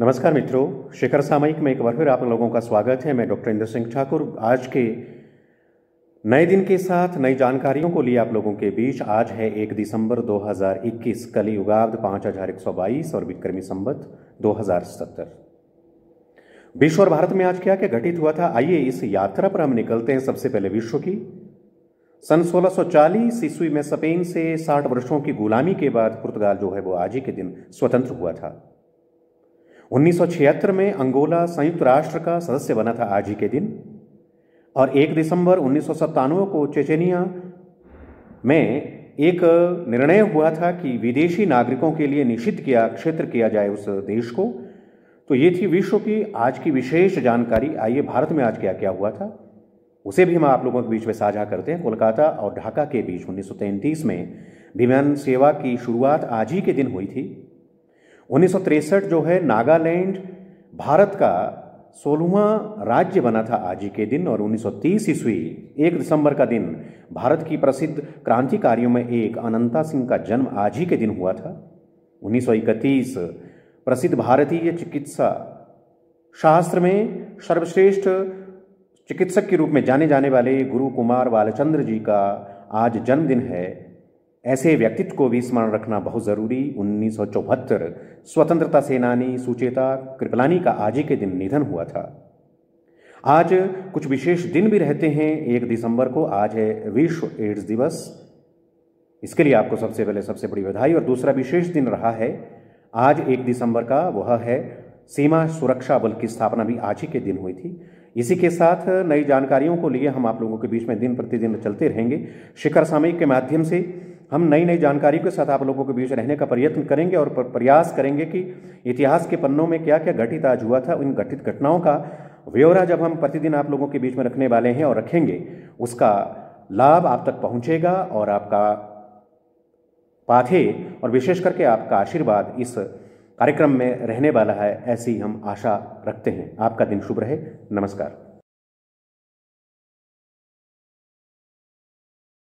नमस्कार मित्रों शिखर सामयिक में एक बार फिर आप लोगों का स्वागत है मैं डॉक्टर इंद्र सिंह ठाकुर आज के नए दिन के साथ नई जानकारियों को लिए आप लोगों के बीच आज है एक दिसंबर 2021 कलियुगाब्द पांच हजार एक सौ बाईस और विक्रमी संबत सत्तर विश्व और भारत में आज क्या क्या घटित हुआ था आइए इस यात्रा पर हम निकलते हैं सबसे पहले विश्व की सन 1640 ईस्वी में स्पेन से 60 वर्षों की गुलामी के बाद पुर्तगाल जो है वो आज ही के दिन स्वतंत्र हुआ था 1976 में अंगोला संयुक्त राष्ट्र का सदस्य बना था आज ही के दिन और 1 दिसंबर उन्नीस को चेचेनिया में एक निर्णय हुआ था कि विदेशी नागरिकों के लिए निषिद्ध किया क्षेत्र किया जाए उस देश को तो ये थी विश्व की आज की विशेष जानकारी आइए भारत में आज क्या क्या हुआ था उसे भी हम आप लोगों के बीच में साझा करते हैं कोलकाता और ढाका के बीच उन्नीस में विमान सेवा की शुरुआत आज ही के दिन हुई थी उन्नीस जो है नागालैंड भारत का सोलहवा राज्य बना था आज ही के दिन और 1930 ईस्वी एक दिसंबर का दिन भारत की प्रसिद्ध क्रांतिकारियों में एक अनंता सिंह का जन्म आज ही के दिन हुआ था 1931 प्रसिद्ध भारतीय चिकित्सा शास्त्र में सर्वश्रेष्ठ चिकित्सक के रूप में जाने जाने वाले गुरु कुमार बालचंद्र जी का आज जन्मदिन है ऐसे व्यक्तित्व को भी स्मरण रखना बहुत ज़रूरी उन्नीस स्वतंत्रता सेनानी सुचेता कृपलानी का आज ही के दिन निधन हुआ था आज कुछ विशेष दिन भी रहते हैं एक दिसंबर को आज है विश्व एड्स दिवस इसके लिए आपको सबसे पहले सबसे बड़ी बधाई और दूसरा विशेष दिन रहा है आज एक दिसंबर का वह है सीमा सुरक्षा बल की स्थापना भी आज ही के दिन हुई थी इसी के साथ नई जानकारियों को लिए हम आप लोगों के बीच में दिन प्रतिदिन चलते रहेंगे शिखर सामयिक के माध्यम से हम नई नई जानकारी के साथ आप लोगों के बीच रहने का प्रयत्न करेंगे और प्रयास करेंगे कि इतिहास के पन्नों में क्या क्या घटित आज हुआ था उन घटित घटनाओं का व्यौरा जब हम प्रतिदिन आप लोगों के बीच में रखने वाले हैं और रखेंगे उसका लाभ आप तक पहुंचेगा और आपका पाथे और विशेष करके आपका आशीर्वाद इस कार्यक्रम में रहने वाला है ऐसी हम आशा रखते हैं आपका दिन शुभ रहे नमस्कार